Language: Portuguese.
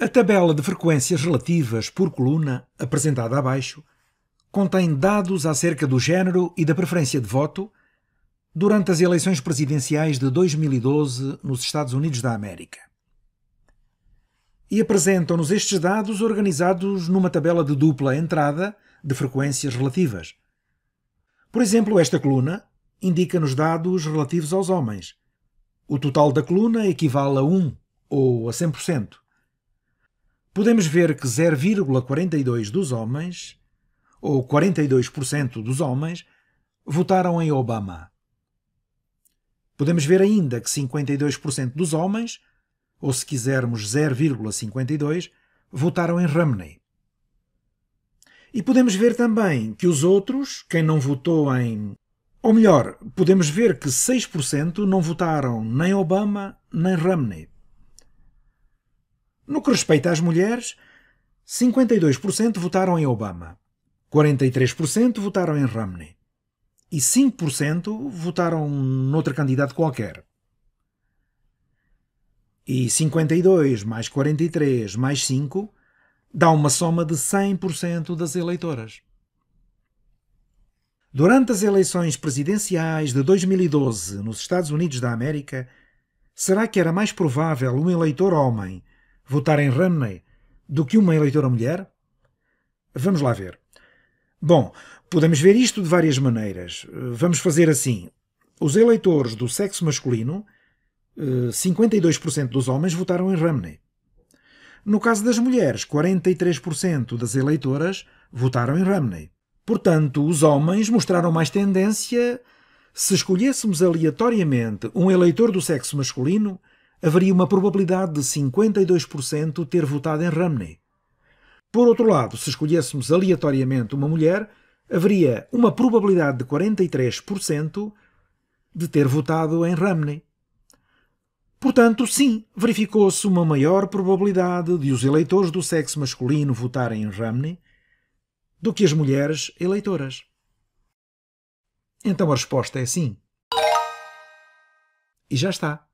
A tabela de frequências relativas por coluna, apresentada abaixo, contém dados acerca do género e da preferência de voto durante as eleições presidenciais de 2012 nos Estados Unidos da América. E apresentam-nos estes dados organizados numa tabela de dupla entrada de frequências relativas. Por exemplo, esta coluna indica-nos dados relativos aos homens. O total da coluna equivale a 1 ou a 100% podemos ver que 0,42 dos homens, ou 42% dos homens, votaram em Obama. Podemos ver ainda que 52% dos homens, ou se quisermos 0,52, votaram em Romney. E podemos ver também que os outros, quem não votou em. Ou melhor, podemos ver que 6% não votaram nem Obama nem Romney. No que respeita às mulheres, 52% votaram em Obama, 43% votaram em Romney e 5% votaram noutra candidato qualquer. E 52 mais 43 mais 5 dá uma soma de 100% das eleitoras. Durante as eleições presidenciais de 2012 nos Estados Unidos da América, será que era mais provável um eleitor homem votar em Romney do que uma eleitora mulher? Vamos lá ver. Bom, podemos ver isto de várias maneiras. Vamos fazer assim. Os eleitores do sexo masculino, 52% eh, dos homens votaram em Romney. No caso das mulheres, 43% das eleitoras votaram em Romney. Portanto, os homens mostraram mais tendência. Se escolhêssemos aleatoriamente um eleitor do sexo masculino, haveria uma probabilidade de 52% ter votado em Romney. Por outro lado, se escolhêssemos aleatoriamente uma mulher, haveria uma probabilidade de 43% de ter votado em Romney. Portanto, sim, verificou-se uma maior probabilidade de os eleitores do sexo masculino votarem em Romney do que as mulheres eleitoras. Então a resposta é sim. E já está.